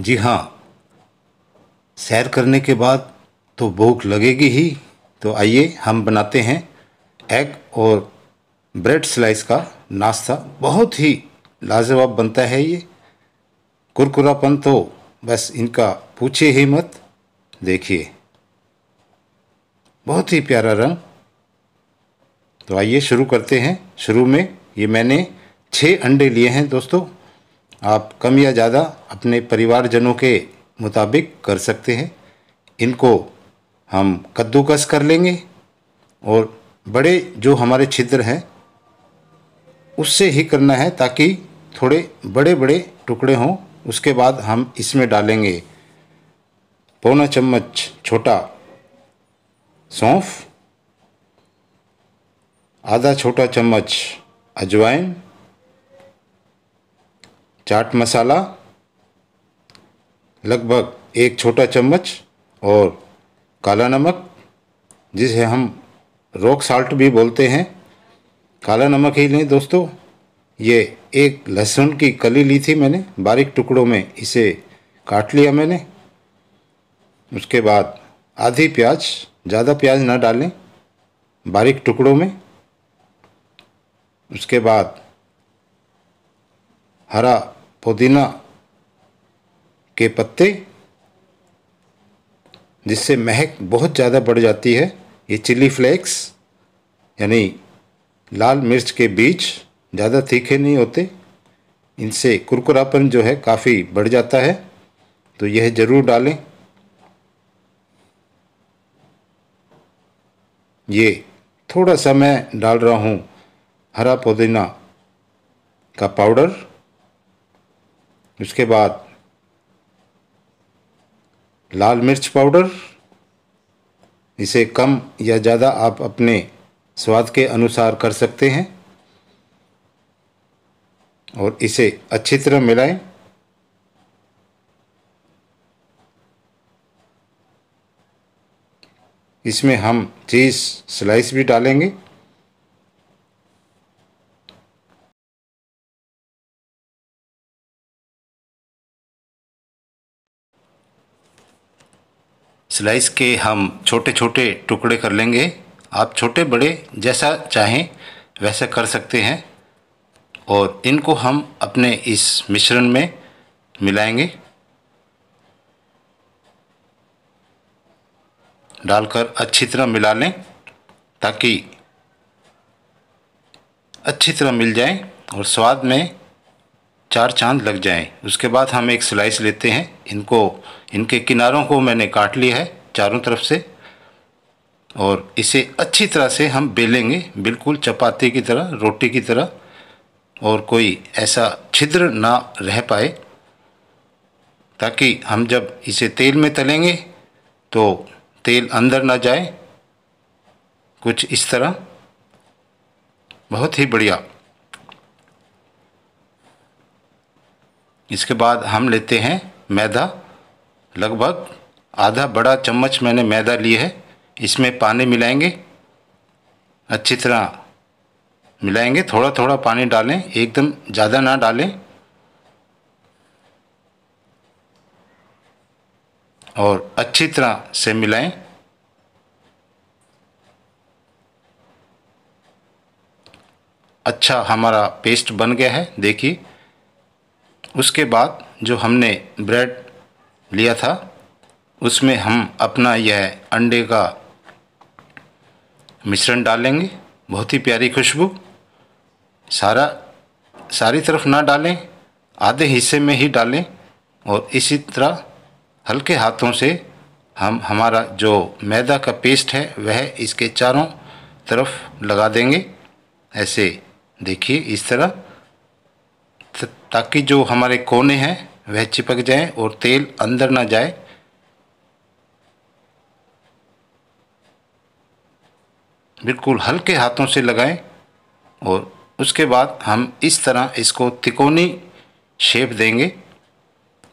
जी हाँ सैर करने के बाद तो भूख लगेगी ही तो आइए हम बनाते हैं एग और ब्रेड स्लाइस का नाश्ता बहुत ही लाजवाब बनता है ये कुरकुरापन तो बस इनका पूछे ही मत देखिए बहुत ही प्यारा रंग तो आइए शुरू करते हैं शुरू में ये मैंने छः अंडे लिए हैं दोस्तों आप कम या ज़्यादा अपने परिवारजनों के मुताबिक कर सकते हैं इनको हम कद्दूकस कर लेंगे और बड़े जो हमारे छिद्र हैं उससे ही करना है ताकि थोड़े बड़े बड़े टुकड़े हों उसके बाद हम इसमें डालेंगे पौना चम्मच छोटा सौंफ आधा छोटा चम्मच अजवाइन चाट मसाला लगभग एक छोटा चम्मच और काला नमक जिसे हम रॉक साल्ट भी बोलते हैं काला नमक ही नहीं दोस्तों ये एक लहसुन की कली ली थी मैंने बारीक टुकड़ों में इसे काट लिया मैंने उसके बाद आधी प्याज ज़्यादा प्याज ना डालें बारीक टुकड़ों में उसके बाद हरा पुदीना के पत्ते जिससे महक बहुत ज़्यादा बढ़ जाती है ये चिली फ्लेक्स यानी लाल मिर्च के बीज ज़्यादा तीखे नहीं होते इनसे कुरकुरापन जो है काफ़ी बढ़ जाता है तो यह ज़रूर डालें ये थोड़ा सा मैं डाल रहा हूँ हरा पुदीना का पाउडर उसके बाद लाल मिर्च पाउडर इसे कम या ज़्यादा आप अपने स्वाद के अनुसार कर सकते हैं और इसे अच्छी तरह मिलाएं इसमें हम चीज़ स्लाइस भी डालेंगे स्लाइस के हम छोटे छोटे टुकड़े कर लेंगे आप छोटे बड़े जैसा चाहें वैसा कर सकते हैं और इनको हम अपने इस मिश्रण में मिलाएंगे डालकर अच्छी तरह मिला लें ताकि अच्छी तरह मिल जाए और स्वाद में चार चांद लग जाएं उसके बाद हम एक स्लाइस लेते हैं इनको इनके किनारों को मैंने काट लिया है चारों तरफ से और इसे अच्छी तरह से हम बेलेंगे बिल्कुल चपाती की तरह रोटी की तरह और कोई ऐसा छिद्र ना रह पाए ताकि हम जब इसे तेल में तलेंगे तो तेल अंदर ना जाए कुछ इस तरह बहुत ही बढ़िया इसके बाद हम लेते हैं मैदा लगभग आधा बड़ा चम्मच मैंने मैदा लिया है इसमें पानी मिलाएंगे अच्छी तरह मिलाएंगे थोड़ा थोड़ा पानी डालें एकदम ज़्यादा ना डालें और अच्छी तरह से मिलाएं अच्छा हमारा पेस्ट बन गया है देखिए उसके बाद जो हमने ब्रेड लिया था उसमें हम अपना यह अंडे का मिश्रण डालेंगे बहुत ही प्यारी खुशबू सारा सारी तरफ ना डालें आधे हिस्से में ही डालें और इसी तरह हल्के हाथों से हम हमारा जो मैदा का पेस्ट है वह इसके चारों तरफ लगा देंगे ऐसे देखिए इस तरह ताकि जो हमारे कोने हैं वह चिपक जाएं और तेल अंदर ना जाए बिल्कुल हल्के हाथों से लगाएं और उसके बाद हम इस तरह इसको तिकोनी शेप देंगे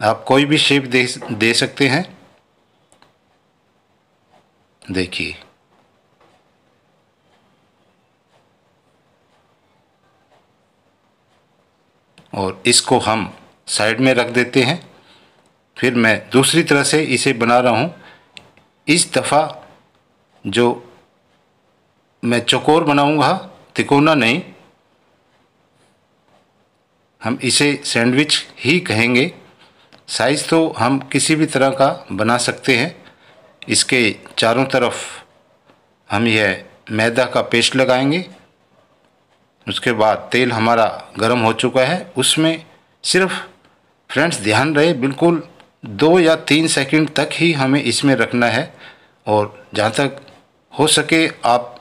आप कोई भी शेप दे दे सकते हैं देखिए और इसको हम साइड में रख देते हैं फिर मैं दूसरी तरह से इसे बना रहा हूँ इस दफ़ा जो मैं चकोर बनाऊँगा तिकोना नहीं हम इसे सैंडविच ही कहेंगे साइज़ तो हम किसी भी तरह का बना सकते हैं इसके चारों तरफ हम यह मैदा का पेस्ट लगाएंगे उसके बाद तेल हमारा गर्म हो चुका है उसमें सिर्फ फ्रेंड्स ध्यान रहे बिल्कुल दो या तीन सेकंड तक ही हमें इसमें रखना है और जहाँ तक हो सके आप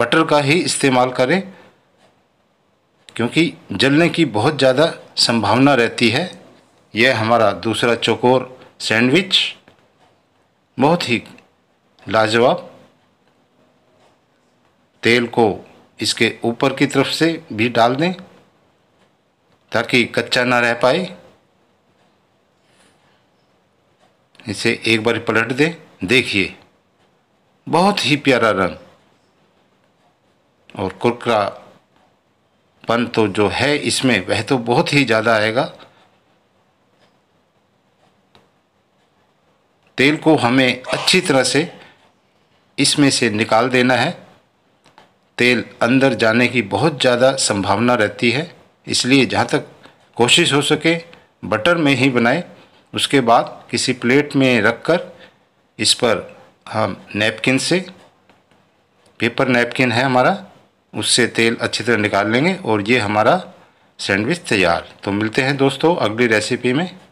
बटर का ही इस्तेमाल करें क्योंकि जलने की बहुत ज़्यादा संभावना रहती है यह हमारा दूसरा चकोर सैंडविच बहुत ही लाजवाब तेल को इसके ऊपर की तरफ से भी डाल दें ताकि कच्चा ना रह पाए इसे एक बार पलट दें देखिए बहुत ही प्यारा रंग और कुरकरा पन तो जो है इसमें वह तो बहुत ही ज़्यादा आएगा तेल को हमें अच्छी तरह से इसमें से निकाल देना है तेल अंदर जाने की बहुत ज़्यादा संभावना रहती है इसलिए जहाँ तक कोशिश हो सके बटर में ही बनाएं उसके बाद किसी प्लेट में रखकर इस पर हम नैपकिन से पेपर नैपकिन है हमारा उससे तेल अच्छी तरह निकाल लेंगे और ये हमारा सैंडविच तैयार तो मिलते हैं दोस्तों अगली रेसिपी में